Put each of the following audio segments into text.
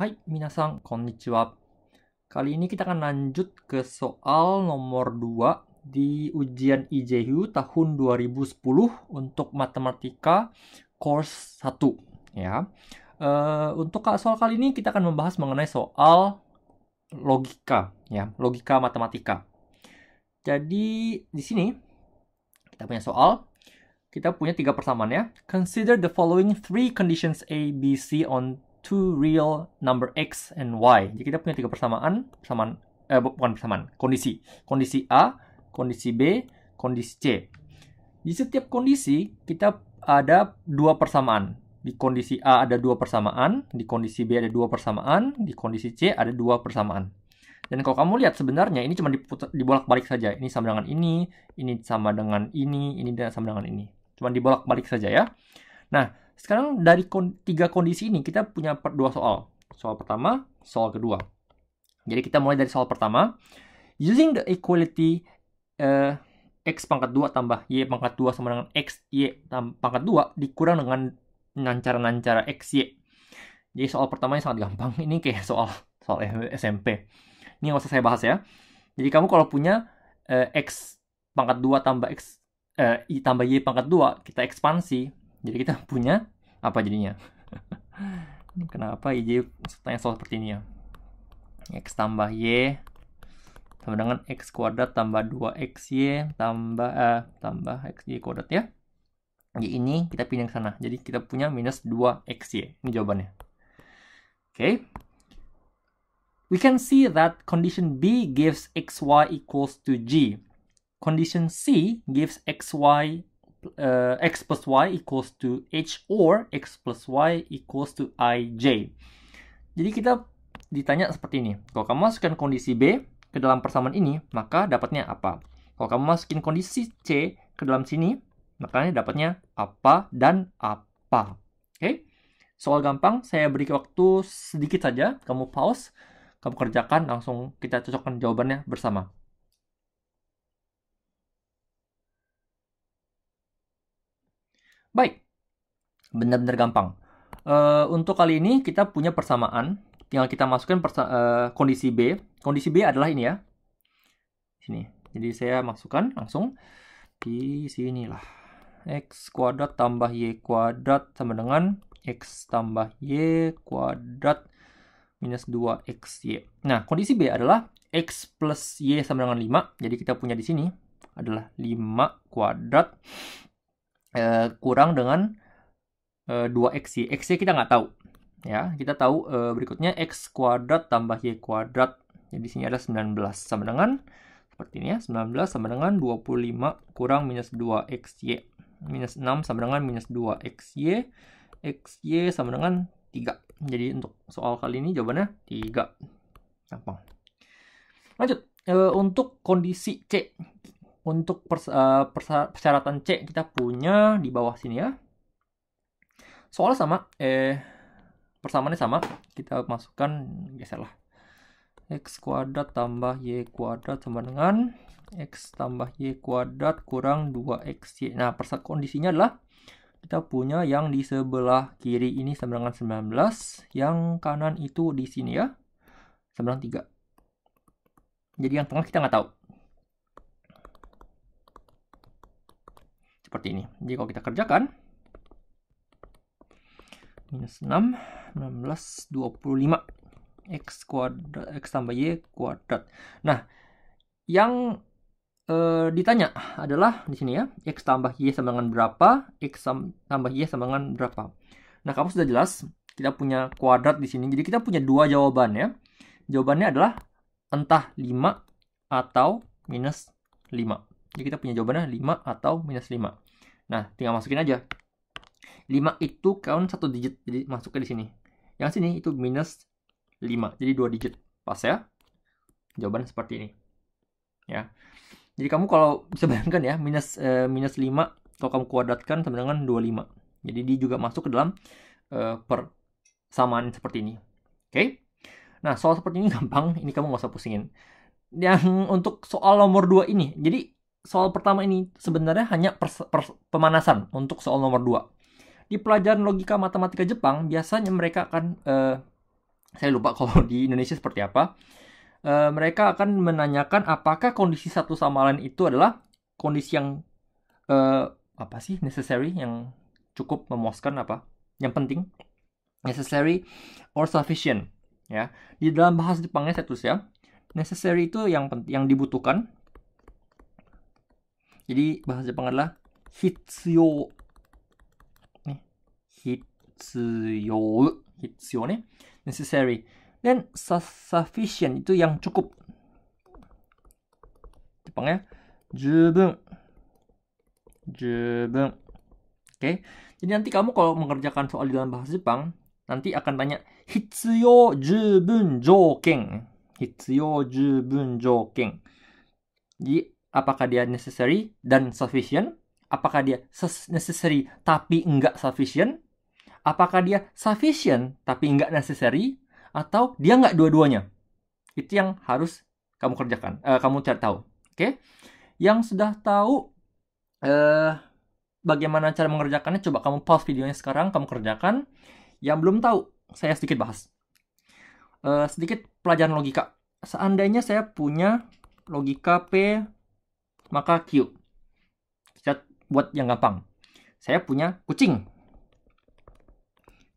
Hai, minasan, konnichiwa. Kali ini kita akan lanjut ke soal nomor 2 di ujian IJU tahun 2010 untuk matematika course 1 ya. Uh, untuk soal kali ini kita akan membahas mengenai soal logika ya, logika matematika. Jadi di sini kita punya soal kita punya tiga persamaan ya. Consider the following three conditions A, B, C on two real number x and y. Jadi kita punya tiga persamaan, persamaan eh, bukan persamaan, kondisi. Kondisi A, kondisi B, kondisi C. Di setiap kondisi kita ada dua persamaan. Di kondisi A ada dua persamaan, di kondisi B ada dua persamaan, di kondisi C ada dua persamaan. Dan kalau kamu lihat sebenarnya ini cuma dibolak-balik saja. Ini sama dengan ini, ini sama dengan ini, ini sama dengan ini. Cuma dibolak-balik saja ya. Nah, sekarang dari kon tiga kondisi ini kita punya per dua soal. Soal pertama, soal kedua. Jadi kita mulai dari soal pertama. Using the equality uh, x pangkat 2 tambah y pangkat 2 sama dengan x y pangkat 2 dikurang dengan nancara-nancara x y. Jadi soal pertamanya sangat gampang. Ini kayak soal soal SMP. Ini nggak usah saya bahas ya. Jadi kamu kalau punya uh, x pangkat 2 tambah x uh, eh, y tambah y pangkat 2 kita ekspansi. Jadi kita punya apa jadinya kenapa IJ tanya soal seperti ini ya X tambah Y sama dengan X kuadrat tambah 2XY tambah eh, tambah XY kuadrat ya jadi ini kita pindah ke sana jadi kita punya minus 2XY ini jawabannya oke okay. we can see that condition B gives XY equals to G condition C gives XY uh, x plus y equals to h or x plus y equals to ij. Jadi kita ditanya seperti ini. Kalau kamu masukkan kondisi B ke dalam persamaan ini, maka dapatnya apa? Kalau kamu masukin kondisi C ke dalam sini, makanya dapatnya apa dan apa. Oke? Okay? Soal gampang, saya beri waktu sedikit saja. Kamu pause, kamu kerjakan, langsung kita cocokkan jawabannya bersama. Baik, benar-benar gampang. Uh, untuk kali ini kita punya persamaan. Tinggal kita masukkan persa uh, kondisi B. Kondisi B adalah ini ya. Sini. Jadi saya masukkan langsung di sini lah. X kuadrat tambah Y kuadrat sama dengan X tambah Y kuadrat minus 2XY. Nah, kondisi B adalah X plus Y sama dengan 5. Jadi kita punya di sini adalah 5 kuadrat Eh, kurang dengan eh, 2 y. X-nya kita nggak tahu. Ya, kita tahu eh, berikutnya x kuadrat tambah y kuadrat. Jadi sini ada 19 sama dengan seperti ini ya, 19 sama dengan 25 kurang minus 2xy. Minus 6 sama dengan minus 2xy. xy sama dengan 3. Jadi untuk soal kali ini jawabannya 3. Gampang. Lanjut. E, untuk kondisi C, untuk pers uh, persyaratan C kita punya di bawah sini ya. Soalnya sama, eh persamaannya sama, kita masukkan geserlah. X kuadrat tambah Y kuadrat sama dengan X tambah Y kuadrat kurang 2XY. Nah, kondisinya adalah kita punya yang di sebelah kiri ini sama dengan 19, yang kanan itu di sini ya, sama dengan 3. Jadi yang tengah kita nggak tahu. Seperti ini. Jadi kalau kita kerjakan, minus 6, 16, 25. X, kuadrat, X tambah Y kuadrat. Nah, yang e, ditanya adalah di sini ya, X tambah Y sama dengan berapa, X tambah Y sama dengan berapa. Nah, kamu sudah jelas, kita punya kuadrat di sini. Jadi kita punya dua jawaban ya. Jawabannya adalah entah 5 atau minus 5. Jadi kita punya jawabannya 5 atau minus 5. Nah, tinggal masukin aja. 5 itu count satu digit, jadi masuknya di sini. Yang sini itu minus 5, jadi dua digit. Pas ya? Jawaban seperti ini. Ya. Jadi kamu kalau bisa bayangkan ya, minus, eh, minus 5 kalau kamu kuadratkan sama dengan 25. Jadi dia juga masuk ke dalam eh, persamaan seperti ini. Oke? Okay? Nah, soal seperti ini gampang, ini kamu nggak usah pusingin. Yang untuk soal nomor 2 ini, jadi soal pertama ini sebenarnya hanya pemanasan untuk soal nomor 2. Di pelajaran logika matematika Jepang, biasanya mereka akan, uh, saya lupa kalau di Indonesia seperti apa, uh, mereka akan menanyakan apakah kondisi satu sama lain itu adalah kondisi yang, uh, apa sih, necessary, yang cukup memuaskan apa, yang penting, necessary or sufficient. Ya, di dalam bahasa Jepangnya saya tulis ya, necessary itu yang penting, yang dibutuhkan, jadi bahasa Jepang adalah hitsuyo. Nih, hitsuyo, hitsuyo nih, necessary. Dan sufficient itu yang cukup. Jepangnya jubun. Jubun. Oke. Okay. Jadi nanti kamu kalau mengerjakan soal di dalam bahasa Jepang, nanti akan tanya hitsuyo jubun joken. Hitsuyo jubun joken. Jadi apakah dia necessary dan sufficient, apakah dia necessary tapi enggak sufficient, apakah dia sufficient tapi enggak necessary, atau dia enggak dua-duanya. Itu yang harus kamu kerjakan, uh, kamu cari tahu. Oke, okay? yang sudah tahu uh, bagaimana cara mengerjakannya, coba kamu pause videonya sekarang, kamu kerjakan. Yang belum tahu, saya sedikit bahas. Uh, sedikit pelajaran logika. Seandainya saya punya logika P maka Q. Kita buat yang gampang. Saya punya kucing.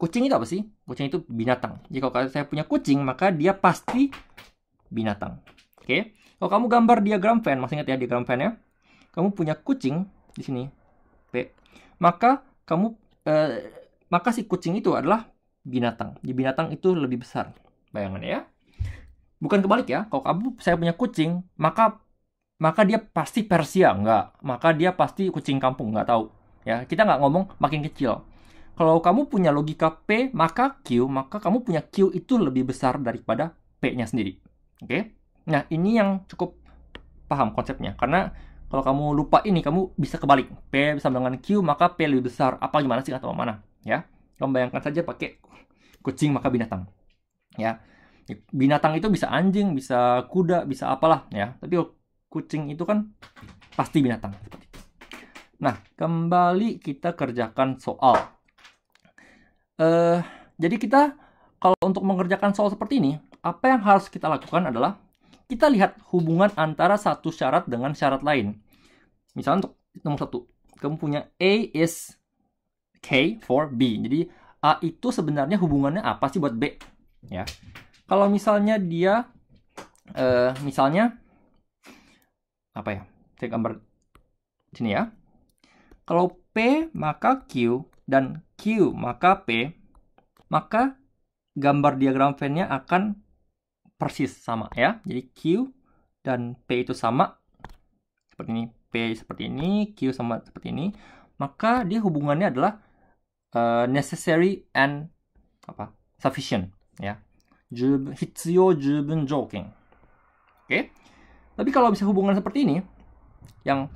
Kucing itu apa sih? Kucing itu binatang. Jadi kalau saya punya kucing, maka dia pasti binatang. Oke. Okay? Kalau kamu gambar diagram fan, masih ingat ya diagram fan ya? Kamu punya kucing di sini. p Maka kamu eh, maka si kucing itu adalah binatang. Di binatang itu lebih besar. Bayangannya ya. Bukan kebalik ya. Kalau kamu saya punya kucing, maka maka dia pasti Persia nggak, maka dia pasti kucing kampung nggak tahu. Ya, kita nggak ngomong makin kecil. Kalau kamu punya logika P, maka Q, maka kamu punya Q itu lebih besar daripada P-nya sendiri. Oke? Okay? Nah, ini yang cukup paham konsepnya. Karena kalau kamu lupa ini, kamu bisa kebalik. P sama dengan Q, maka P lebih besar. Apa gimana sih atau mana? Ya, kamu bayangkan saja pakai kucing maka binatang. Ya, binatang itu bisa anjing, bisa kuda, bisa apalah. Ya, tapi kucing itu kan pasti binatang. Nah, kembali kita kerjakan soal. Uh, jadi kita kalau untuk mengerjakan soal seperti ini, apa yang harus kita lakukan adalah kita lihat hubungan antara satu syarat dengan syarat lain. Misalnya untuk nomor satu, kamu punya A is K for B. Jadi A itu sebenarnya hubungannya apa sih buat B? Ya. Kalau misalnya dia, uh, misalnya apa ya? Saya gambar sini ya. Kalau P maka Q dan Q maka P, maka gambar diagram fan-nya akan persis sama ya. Jadi Q dan P itu sama. Seperti ini, P seperti ini, Q sama seperti ini. Maka dia hubungannya adalah uh, necessary and apa? sufficient ya. 十分必要十分条件。Oke. Okay? Tapi kalau bisa hubungan seperti ini, yang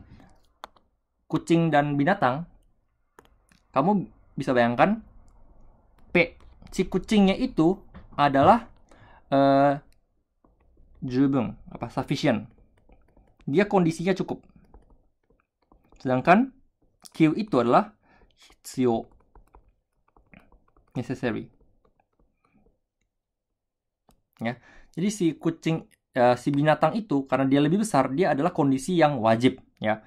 kucing dan binatang, kamu bisa bayangkan P si kucingnya itu adalah uh, apa sufficient. Dia kondisinya cukup. Sedangkan Q itu adalah hitsuyo, necessary. Ya. Jadi si kucing uh, si binatang itu karena dia lebih besar dia adalah kondisi yang wajib ya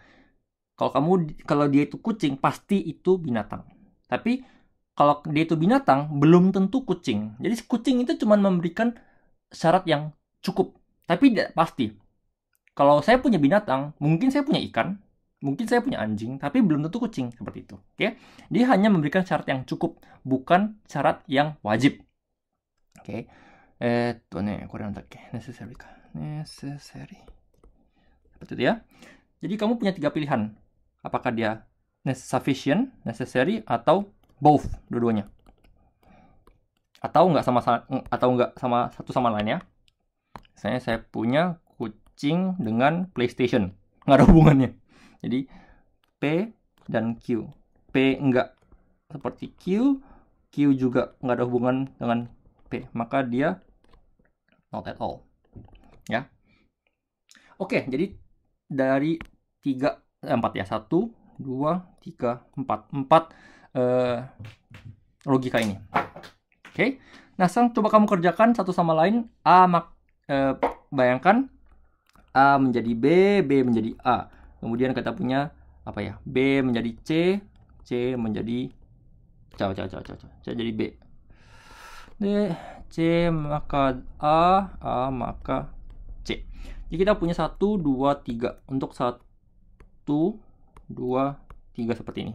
kalau kamu kalau dia itu kucing pasti itu binatang tapi kalau dia itu binatang belum tentu kucing jadi kucing itu cuma memberikan syarat yang cukup tapi tidak pasti kalau saya punya binatang mungkin saya punya ikan mungkin saya punya anjing tapi belum tentu kucing seperti itu oke okay? dia hanya memberikan syarat yang cukup bukan syarat yang wajib oke eh, okay. えー、っとね、これなんだっけ ?necessary か。necessary. Seperti itu ya. Jadi kamu punya tiga pilihan. Apakah dia sufficient, necessary, atau both dua-duanya. Atau nggak sama atau nggak sama satu sama lainnya. Misalnya saya punya kucing dengan PlayStation. Nggak ada hubungannya. Jadi P dan Q. P enggak seperti Q, Q juga nggak ada hubungan dengan P. Maka dia not at all ya. Oke, jadi dari 3 eh, 4 ya. 1 2 3 4. 4 eh, logika ini. Oke. Nah, sekarang coba kamu kerjakan satu sama lain A mak, eh, bayangkan A menjadi B, B menjadi A. Kemudian kita punya apa ya? B menjadi C, C menjadi c c c c C jadi B. D C maka A, A maka jadi kita punya 1, 2, 3. Untuk 1, 2, 3 seperti ini.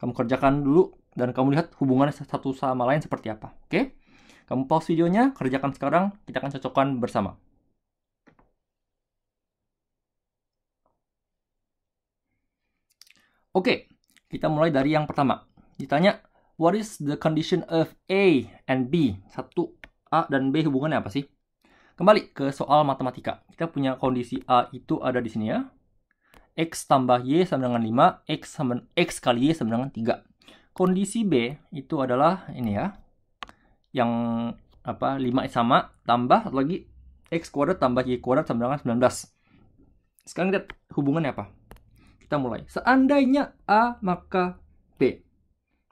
Kamu kerjakan dulu dan kamu lihat hubungannya satu sama lain seperti apa. Oke? Kamu pause videonya, kerjakan sekarang, kita akan cocokkan bersama. Oke, kita mulai dari yang pertama. Ditanya, what is the condition of A and B? Satu A dan B hubungannya apa sih? Kembali ke soal matematika. Kita punya kondisi A itu ada di sini ya. X tambah Y sama dengan 5, X, sama, X kali Y sama dengan 3. Kondisi B itu adalah ini ya, yang apa 5 sama, tambah lagi X kuadrat tambah Y kuadrat sama dengan 19. Sekarang lihat hubungannya apa. Kita mulai. Seandainya A maka B.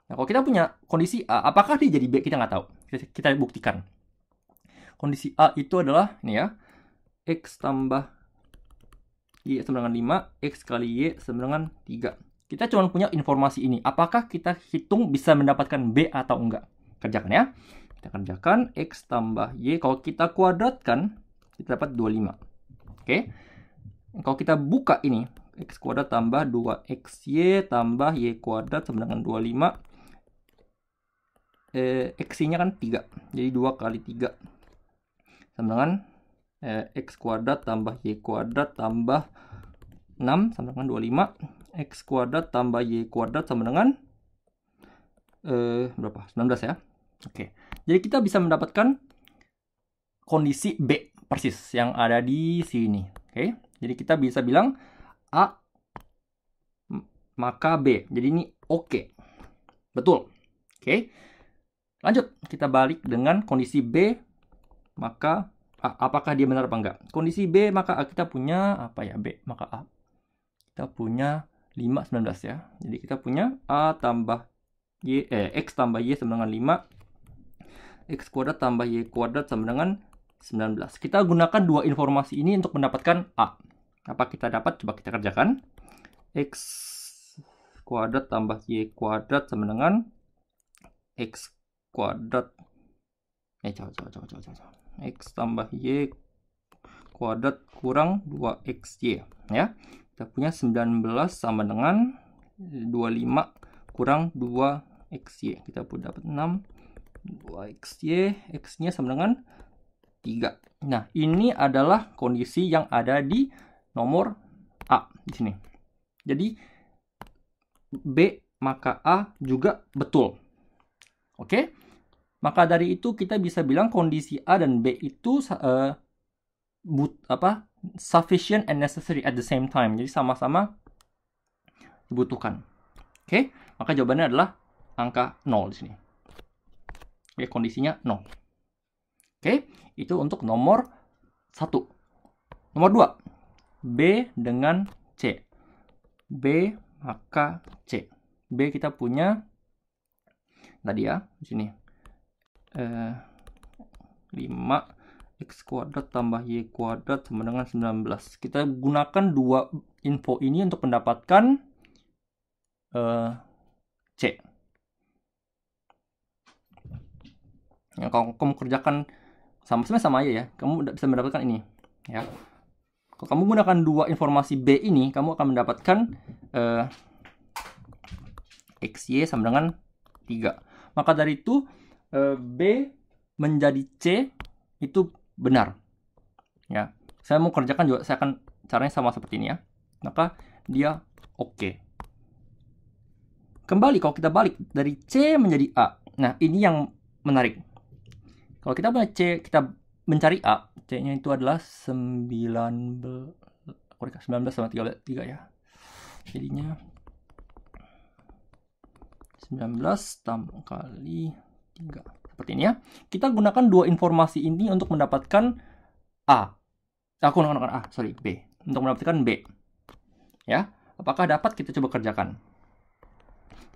Nah, kalau kita punya kondisi A, apakah dia jadi B? Kita nggak tahu. Kita, kita buktikan kondisi A itu adalah ini ya, X tambah Y sama dengan 5, X kali Y sama dengan 3. Kita cuma punya informasi ini. Apakah kita hitung bisa mendapatkan B atau enggak? Kerjakan ya. Kita kerjakan X tambah Y. Kalau kita kuadratkan, kita dapat 25. Oke. Kalau kita buka ini, X kuadrat tambah 2XY tambah Y kuadrat sama dengan 25. Eh, X-nya kan 3. Jadi 2 kali 3 sama dengan eh, x kuadrat tambah y kuadrat tambah 6 sama dengan 25 x kuadrat tambah y kuadrat sama dengan eh, berapa 19 ya oke jadi kita bisa mendapatkan kondisi B persis yang ada di sini oke jadi kita bisa bilang A maka B jadi ini oke okay. betul oke lanjut kita balik dengan kondisi B maka A, apakah dia benar apa enggak. Kondisi B maka A kita punya apa ya B maka A kita punya 5 19 ya. Jadi kita punya A tambah Y eh X tambah Y sama dengan 5 X kuadrat tambah Y kuadrat sama dengan 19. Kita gunakan dua informasi ini untuk mendapatkan A. Apa kita dapat? Coba kita kerjakan. X kuadrat tambah Y kuadrat sama dengan X kuadrat. Eh, coba, coba, coba, coba, coba. X tambah Y kuadrat kurang 2XY ya. Kita punya 19 sama dengan 25 kurang 2XY. Kita pun dapat 6 2XY, X-nya sama dengan 3. Nah, ini adalah kondisi yang ada di nomor A di sini. Jadi B maka A juga betul. Oke? Okay? Maka dari itu kita bisa bilang kondisi A dan B itu uh, but, apa sufficient and necessary at the same time. Jadi sama-sama dibutuhkan. Oke, okay? maka jawabannya adalah angka 0 di sini. Oke, okay, kondisinya 0. Oke, okay? itu untuk nomor 1. Nomor 2. B dengan C. B maka C. B kita punya tadi ya, di sini 5 eh, x kuadrat tambah y kuadrat sama dengan 19. Kita gunakan dua info ini untuk mendapatkan eh, C. Nah, kalau kamu kerjakan sama sama sama aja ya, kamu bisa mendapatkan ini. Ya. Kalau kamu gunakan dua informasi B ini, kamu akan mendapatkan eh, XY sama dengan 3. Maka dari itu, Eh, B menjadi C itu benar. Ya. Saya mau kerjakan juga saya akan caranya sama seperti ini ya. Maka dia oke. Okay. Kembali kalau kita balik dari C menjadi A. Nah, ini yang menarik. Kalau kita punya C, kita mencari A. C-nya itu adalah sembilan 19 sama 33 ya. Jadinya 19 tambah kali 3. Seperti ini ya. Kita gunakan dua informasi ini untuk mendapatkan A. Aku gunakan A, sorry, B. Untuk mendapatkan B. Ya, apakah dapat kita coba kerjakan?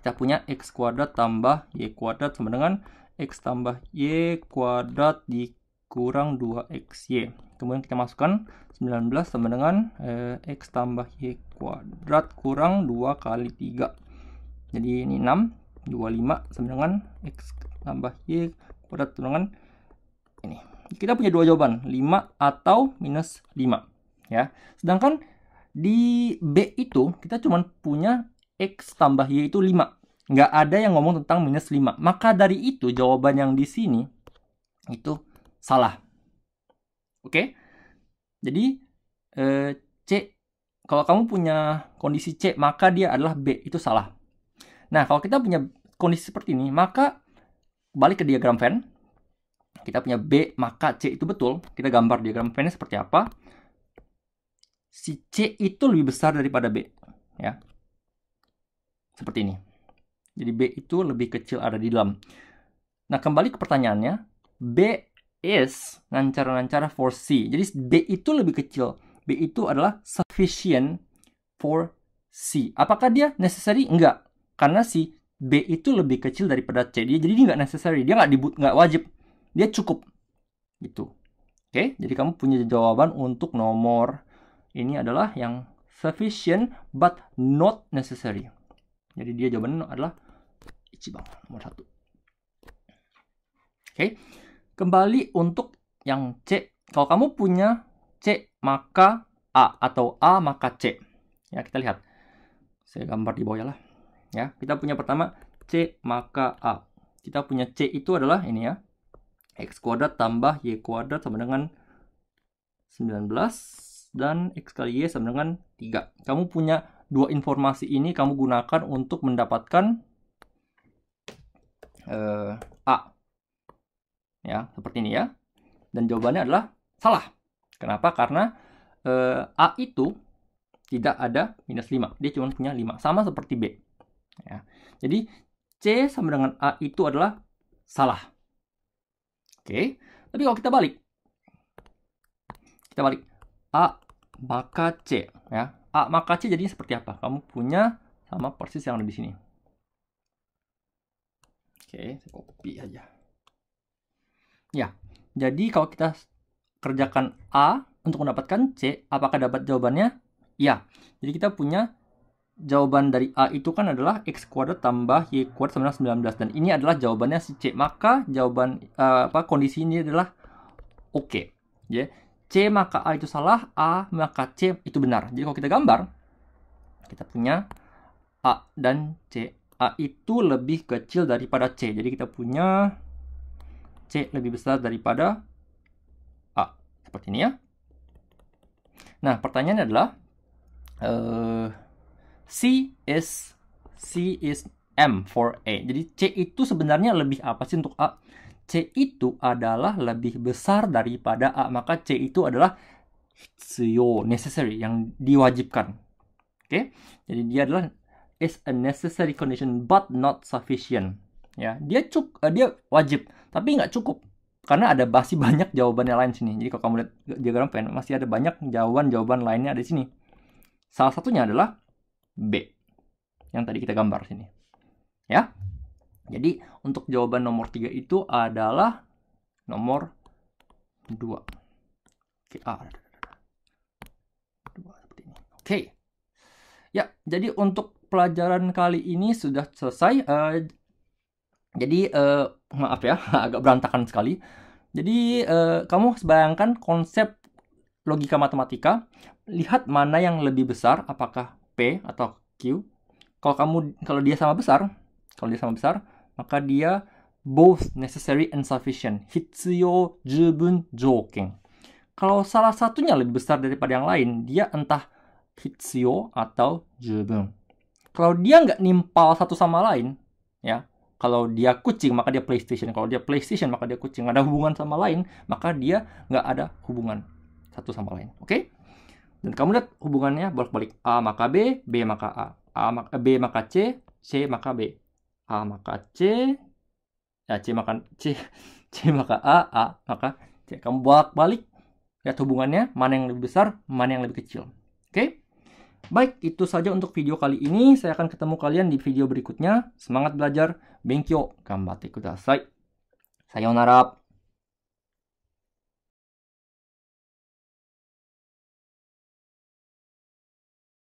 Kita punya X kuadrat tambah Y kuadrat sama dengan X tambah Y kuadrat dikurang 2XY. Kemudian kita masukkan 19 sama dengan eh, X tambah Y kuadrat kurang 2 kali 3. Jadi ini 6, 25 sama dengan X tambah Y kuadrat dengan ini. Kita punya dua jawaban, 5 atau minus 5. Ya. Sedangkan di B itu kita cuma punya X tambah Y itu 5. Nggak ada yang ngomong tentang minus 5. Maka dari itu jawaban yang di sini itu salah. Oke? Jadi eh, C kalau kamu punya kondisi C maka dia adalah B itu salah. Nah, kalau kita punya kondisi seperti ini, maka balik ke diagram Venn, kita punya B maka C itu betul. Kita gambar diagram Venn seperti apa. Si C itu lebih besar daripada B, ya. Seperti ini. Jadi B itu lebih kecil ada di dalam. Nah, kembali ke pertanyaannya, B is ngancara-ngancara for C. Jadi B itu lebih kecil. B itu adalah sufficient for C. Apakah dia necessary? Enggak. Karena si B itu lebih kecil daripada C dia jadi dia nggak necessary dia nggak dibut nggak wajib dia cukup gitu oke okay? jadi kamu punya jawaban untuk nomor ini adalah yang sufficient but not necessary jadi dia jawaban adalah Ichibang nomor satu oke okay? kembali untuk yang C kalau kamu punya C maka A atau A maka C ya kita lihat saya gambar di bawah ya lah ya kita punya pertama c maka a kita punya c itu adalah ini ya x kuadrat tambah y kuadrat sama dengan 19 dan x kali y sama dengan 3 kamu punya dua informasi ini kamu gunakan untuk mendapatkan uh, a ya seperti ini ya dan jawabannya adalah salah kenapa karena uh, a itu tidak ada minus 5 dia cuma punya 5 sama seperti b Ya. Jadi C sama dengan A itu adalah salah. Oke, tapi kalau kita balik, kita balik A maka C ya. A maka C jadinya seperti apa? Kamu punya sama persis yang ada di sini. Oke, saya copy aja. Ya, jadi kalau kita kerjakan A untuk mendapatkan C, apakah dapat jawabannya? Ya, jadi kita punya jawaban dari A itu kan adalah X kuadrat tambah Y kuadrat sama 19 dan ini adalah jawabannya si C maka jawaban uh, apa kondisi ini adalah oke okay. ya yeah. C maka A itu salah A maka C itu benar jadi kalau kita gambar kita punya A dan C A itu lebih kecil daripada C jadi kita punya C lebih besar daripada A seperti ini ya nah pertanyaannya adalah uh, C is C is M for A. Jadi C itu sebenarnya lebih apa sih untuk A? C itu adalah lebih besar daripada A. Maka C itu adalah hitsuyou, necessary, yang diwajibkan. Oke? Okay? Jadi dia adalah is a necessary condition but not sufficient. Ya, dia cuk uh, dia wajib, tapi nggak cukup. Karena ada masih banyak jawaban yang lain sini. Jadi kalau kamu lihat diagram pen, masih ada banyak jawaban-jawaban lainnya ada di sini. Salah satunya adalah B yang tadi kita gambar sini. Ya. Jadi untuk jawaban nomor 3 itu adalah nomor 2. Ah, Oke, Ya, jadi untuk pelajaran kali ini sudah selesai. Uh, jadi uh, maaf ya, agak berantakan sekali. Jadi uh, kamu bayangkan konsep logika matematika, lihat mana yang lebih besar, apakah atau Q kalau kamu kalau dia sama besar kalau dia sama besar maka dia both necessary and sufficient hitsuyo jubun joken kalau salah satunya lebih besar daripada yang lain dia entah hitsuyo atau jubun kalau dia nggak nimpal satu sama lain ya kalau dia kucing maka dia PlayStation kalau dia PlayStation maka dia kucing ada hubungan sama lain maka dia nggak ada hubungan satu sama lain oke okay? Dan kamu lihat hubungannya bolak-balik. A maka B, B maka A. A maka, eh, B maka C, C maka B. A maka C, ya C maka C, C maka A, A maka C. Kamu bolak-balik lihat hubungannya, mana yang lebih besar, mana yang lebih kecil. Oke? Baik, itu saja untuk video kali ini. Saya akan ketemu kalian di video berikutnya. Semangat belajar. Benkyo, gambatte kudasai. Sayonara.